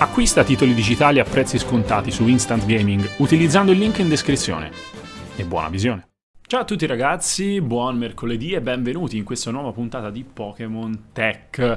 Acquista titoli digitali a prezzi scontati su Instant Gaming utilizzando il link in descrizione. E buona visione! Ciao a tutti ragazzi, buon mercoledì e benvenuti in questa nuova puntata di Pokémon Tech.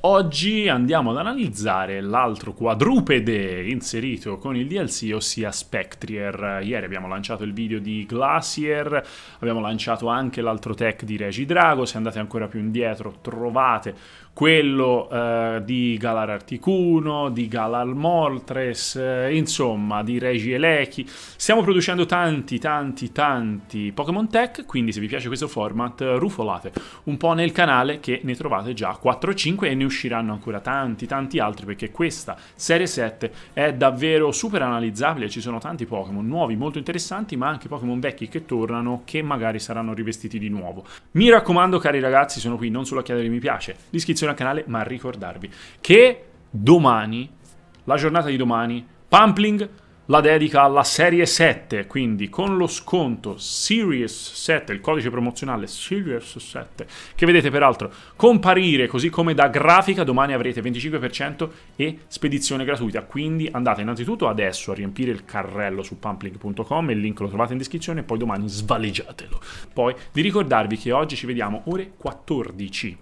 Oggi andiamo ad analizzare l'altro quadrupede inserito con il DLC, ossia Spectrier. Ieri abbiamo lanciato il video di Glacier, abbiamo lanciato anche l'altro tech di Regidrago, se andate ancora più indietro trovate quello eh, di Galar Articuno, di Galar Mortres, eh, insomma di Regi Elechi. Stiamo producendo tanti, tanti, tanti Pokémon Tech, quindi se vi piace questo format eh, rufolate un po' nel canale che ne trovate già 4-5 o e ne usciranno ancora tanti, tanti altri perché questa serie 7 è davvero super analizzabile, ci sono tanti Pokémon nuovi molto interessanti ma anche Pokémon vecchi che tornano che magari saranno rivestiti di nuovo. Mi raccomando cari ragazzi, sono qui non solo a chiedere mi piace, l'iscrizione iscrizione al canale, ma ricordarvi che domani, la giornata di domani, Pumpling la dedica alla serie 7, quindi con lo sconto Series 7, il codice promozionale Series 7, che vedete peraltro comparire così come da grafica, domani avrete 25% e spedizione gratuita, quindi andate innanzitutto adesso a riempire il carrello su pumpling.com, il link lo trovate in descrizione e poi domani svaleggiatelo. Poi di ricordarvi che oggi ci vediamo ore 14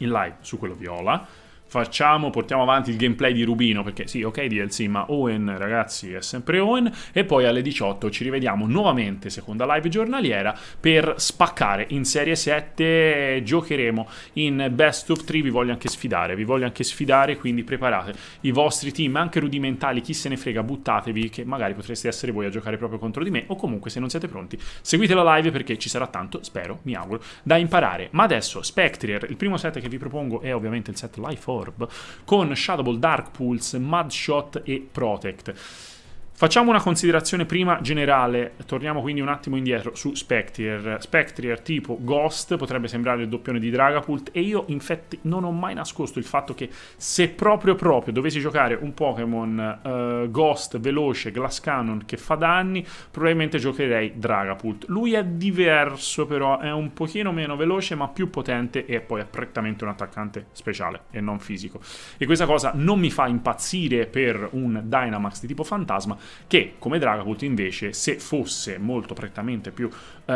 in live su quello viola facciamo, portiamo avanti il gameplay di Rubino, perché sì, ok DLC, ma Owen, ragazzi, è sempre Owen, e poi alle 18 ci rivediamo nuovamente, seconda live giornaliera, per spaccare in Serie 7, giocheremo in Best of 3, vi voglio anche sfidare, vi voglio anche sfidare, quindi preparate i vostri team, anche rudimentali, chi se ne frega, buttatevi, che magari potreste essere voi a giocare proprio contro di me, o comunque se non siete pronti, seguite la live perché ci sarà tanto, spero, mi auguro, da imparare. Ma adesso, Spectrier, il primo set che vi propongo è ovviamente il set Life Orb, con Shadow Ball, Dark Pulse, Mudshot e Protect. Facciamo una considerazione prima generale, torniamo quindi un attimo indietro su Spectrier. Spectrier tipo Ghost potrebbe sembrare il doppione di Dragapult e io infatti non ho mai nascosto il fatto che se proprio proprio dovessi giocare un Pokémon uh, Ghost veloce, Glass Cannon che fa danni, probabilmente giocherei Dragapult. Lui è diverso però, è un pochino meno veloce ma più potente e poi è prettamente un attaccante speciale e non fisico. E questa cosa non mi fa impazzire per un Dynamax di tipo fantasma, che come Dragapult invece se fosse molto prettamente più eh,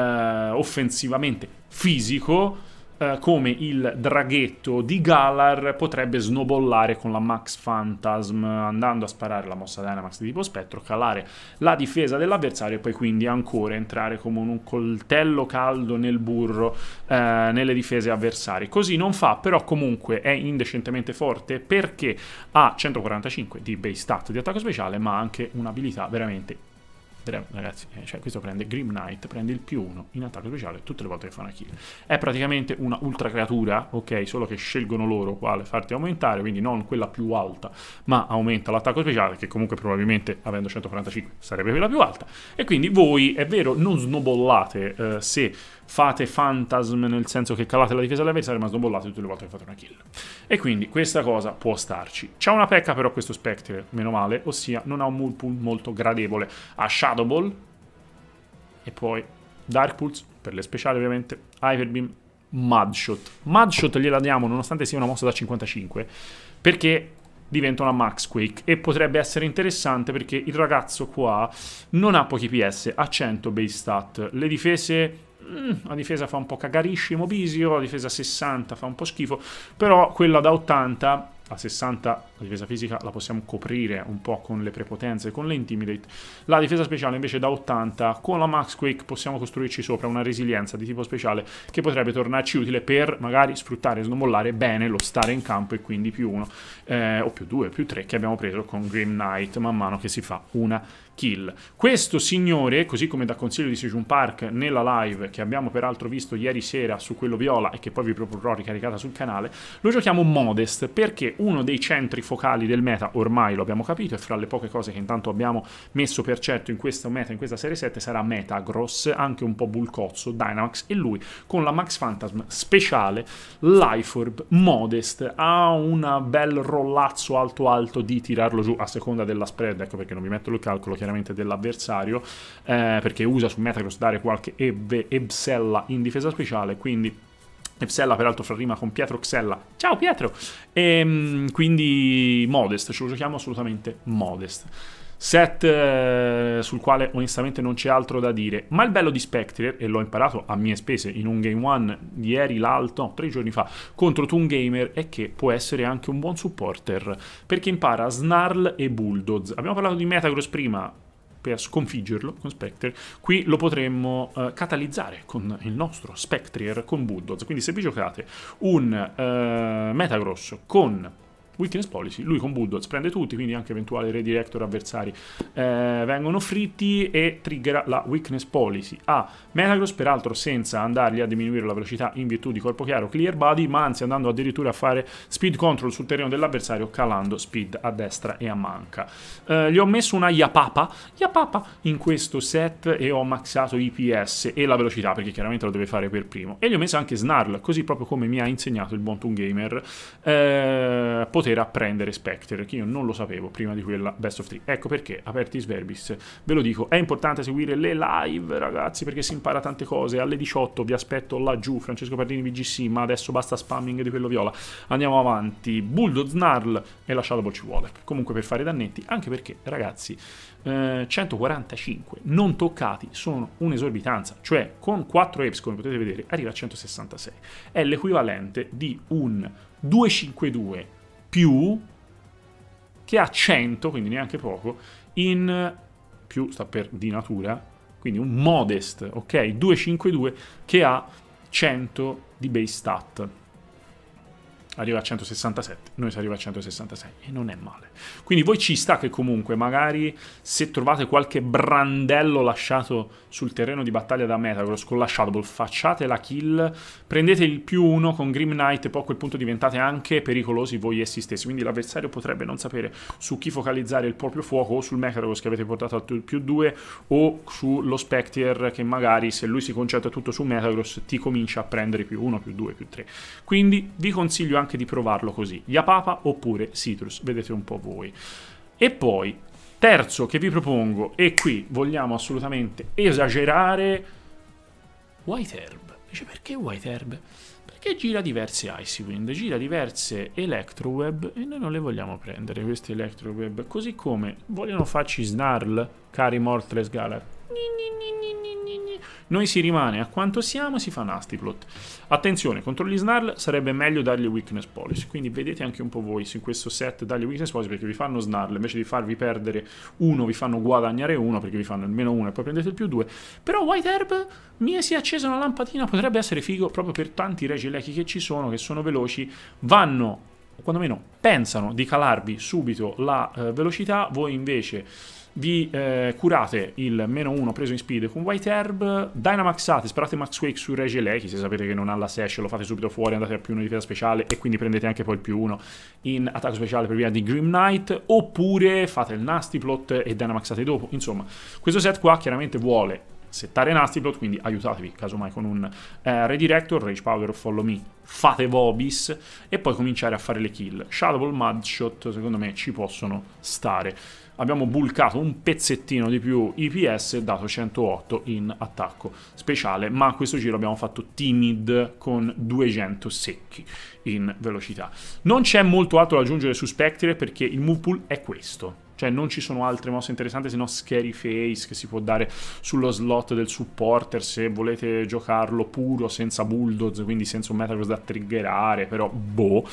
offensivamente fisico eh, come il draghetto di Galar potrebbe snowballare con la Max Phantasm, andando a sparare la mossa Dynamax di tipo spettro, calare la difesa dell'avversario e poi quindi ancora entrare come un coltello caldo nel burro eh, nelle difese avversarie. Così non fa, però comunque è indecentemente forte perché ha 145 di base stat di attacco speciale, ma anche un'abilità veramente ragazzi. Eh, cioè, questo prende Grim Knight, prende il più 1 in attacco speciale tutte le volte che fa una kill. È praticamente una ultra creatura, ok? Solo che scelgono loro quale farti aumentare, quindi non quella più alta, ma aumenta l'attacco speciale, che comunque probabilmente avendo 145 sarebbe quella più alta. E quindi voi, è vero, non snowballate eh, se fate fantasm nel senso che calate la difesa dell'avversario ma sdobollate tutte le volte che fate una kill. E quindi questa cosa può starci. C'è una pecca però questo Spectre, meno male, ossia non ha un mood pool molto gradevole. Ha Shadow Ball e poi Dark Pulse per le speciali ovviamente, Hyper Beam, Mudshot. Mudshot gliela diamo nonostante sia una mossa da 55 perché diventa una Max Quake e potrebbe essere interessante perché il ragazzo qua non ha pochi PS, ha 100 base stat, le difese Mm, la difesa fa un po' cagarissimo Bisio, la difesa 60 fa un po' schifo, però quella da 80 a 60 la difesa fisica la possiamo coprire un po' con le prepotenze, con le intimidate. La difesa speciale invece da 80 con la max quake possiamo costruirci sopra una resilienza di tipo speciale che potrebbe tornarci utile per magari sfruttare e snomollare bene lo stare in campo e quindi più uno eh, o più 2 più tre che abbiamo preso con Grim Knight man mano che si fa una kill. Questo signore, così come da consiglio di Sejun Park nella live che abbiamo peraltro visto ieri sera su quello viola e che poi vi proporrò ricaricata sul canale, lo giochiamo modest perché uno dei centri focali del meta, ormai lo abbiamo capito, e fra le poche cose che intanto abbiamo messo per certo in questo meta, in questa serie 7, sarà Metagross, anche un po' bulcozzo, Dynamax, e lui con la Max Phantasm speciale, Liforb, Modest, ha un bel rollazzo alto alto di tirarlo giù a seconda della spread, ecco perché non vi metto il calcolo chiaramente dell'avversario, eh, perché usa su Metagross dare qualche ebsella in difesa speciale, quindi Epsella peraltro fra rima con Pietro Xella. Ciao Pietro! E, ehm, quindi modest, ce lo giochiamo assolutamente modest. Set eh, sul quale onestamente non c'è altro da dire. Ma il bello di Spectre, e l'ho imparato a mie spese in un game one ieri, l'altro, tre giorni fa, contro Toon Gamer, è che può essere anche un buon supporter. Perché impara Snarl e Bulldoze. Abbiamo parlato di Metagross prima, per sconfiggerlo con Spectre, qui lo potremmo uh, catalizzare con il nostro Spectrier con Bulldoze. Quindi se vi giocate un uh, Metagross con Weakness Policy, lui con Bulldogs prende tutti, quindi anche eventuali redirector avversari eh, vengono fritti e triggera la Weakness Policy a ah, Metagross, peraltro senza andargli a diminuire la velocità in virtù di Corpo Chiaro Clear Body, ma anzi andando addirittura a fare speed control sul terreno dell'avversario calando speed a destra e a manca. Eh, gli ho messo una Yapapa, Yapapa in questo set e ho maxato IPS e la velocità perché chiaramente lo deve fare per primo e gli ho messo anche Snarl, così proprio come mi ha insegnato il buon Gamer eh, poteva poter apprendere Spectre, che io non lo sapevo prima di quella Best of 3. Ecco perché, apertis verbis, ve lo dico, è importante seguire le live, ragazzi, perché si impara tante cose. Alle 18 vi aspetto laggiù, Francesco Pardini VGC, ma adesso basta spamming di quello viola. Andiamo avanti, Bulldog Snarl e la Shadow Ball ci vuole. Comunque per fare dannetti, anche perché, ragazzi, eh, 145 non toccati sono un'esorbitanza, cioè con 4 EPS, come potete vedere, arriva a 166. È l'equivalente di un 252 più che ha 100, quindi neanche poco, in più sta per di natura, quindi un modest, ok? 252 che ha 100 di base stat arriva a 167, noi si arriva a 166 e non è male. Quindi voi ci sta che comunque magari se trovate qualche brandello lasciato sul terreno di battaglia da Metagross con la Shadow Ball, facciate la kill, prendete il più uno con Grim Knight e poi a quel punto diventate anche pericolosi voi essi stessi, quindi l'avversario potrebbe non sapere su chi focalizzare il proprio fuoco o sul Metagross che avete portato al più 2 o sullo Spectre che magari se lui si concentra tutto su Metagross ti comincia a prendere più 1, più 2, più 3. Quindi vi consiglio anche anche di provarlo così, Yapapa oppure Citrus, vedete un po' voi. E poi, terzo che vi propongo, e qui vogliamo assolutamente esagerare, White Herb. Dice perché White Herb? Perché gira diverse Icy Wind, gira diverse Electroweb e noi non le vogliamo prendere queste Electroweb, così come vogliono farci Snarl, cari Mortles Galar. Noi si rimane a quanto siamo e si fa nasty plot. Attenzione, contro gli snarl sarebbe meglio dargli weakness policy, quindi vedete anche un po' voi su questo set dargli weakness policy perché vi fanno snarl, invece di farvi perdere uno vi fanno guadagnare uno perché vi fanno il meno uno e poi prendete il più due. Però White Herb mi si è accesa una lampadina, potrebbe essere figo proprio per tanti regi lechi che ci sono, che sono veloci, vanno o quantomeno pensano di calarvi subito la eh, velocità, voi invece vi eh, curate il meno 1 preso in speed con White Herb, Dynamaxate, sparate Max Quake su Regeleki, se sapete che non ha la Sesh lo fate subito fuori, andate a più 1 di difesa speciale e quindi prendete anche poi il più 1 in attacco speciale per via di Grim Knight, oppure fate il Nasty Plot e Dynamaxate dopo, insomma questo set qua chiaramente vuole settare Nastiplot, quindi aiutatevi casomai con un eh, redirector, Rage Power o Follow Me, fate Vobis e poi cominciare a fare le kill. Shadow Ball, Mudshot secondo me ci possono stare. Abbiamo bulcato un pezzettino di più IPS dato 108 in attacco speciale, ma questo giro abbiamo fatto timid con 200 secchi in velocità. Non c'è molto altro da aggiungere su Spectre perché il move pool è questo cioè non ci sono altre mosse interessanti se no Scary Face che si può dare sullo slot del supporter se volete giocarlo puro senza bulldoze, quindi senza un Metagross da triggerare, però boh.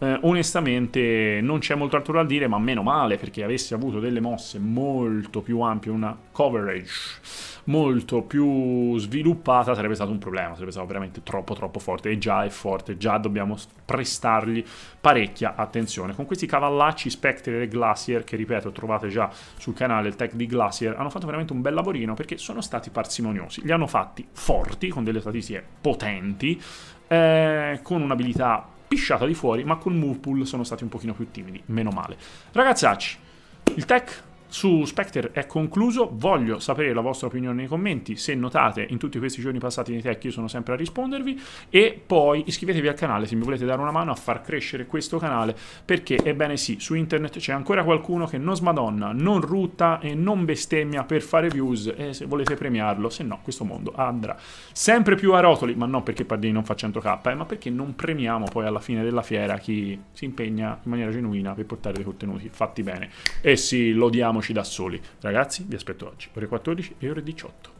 Eh, onestamente non c'è molto altro da dire, ma meno male perché avessi avuto delle mosse molto più ampie, una coverage molto più sviluppata sarebbe stato un problema, sarebbe stato veramente troppo troppo forte e già è forte, già dobbiamo prestargli parecchia attenzione. Con questi cavallacci Spectre e Glacier che ripeto trovate già sul canale il tech di Glacier, hanno fatto veramente un bel lavorino perché sono stati parsimoniosi, li hanno fatti forti, con delle statistiche potenti, eh, con un'abilità pisciata di fuori, ma con move sono stati un pochino più timidi, meno male. Ragazzacci, il tech su Spectre è concluso, voglio sapere la vostra opinione nei commenti, se notate in tutti questi giorni passati nei tech io sono sempre a rispondervi e poi iscrivetevi al canale se mi volete dare una mano a far crescere questo canale perché ebbene sì, su internet c'è ancora qualcuno che non smadonna, non rutta e non bestemmia per fare views e se volete premiarlo, se no questo mondo andrà sempre più a rotoli, ma non perché Pardini non fa 100k, eh, ma perché non premiamo poi alla fine della fiera chi si impegna in maniera genuina per portare dei contenuti fatti bene. E eh sì, lodiamo da soli. Ragazzi, vi aspetto oggi, ore 14 e ore 18.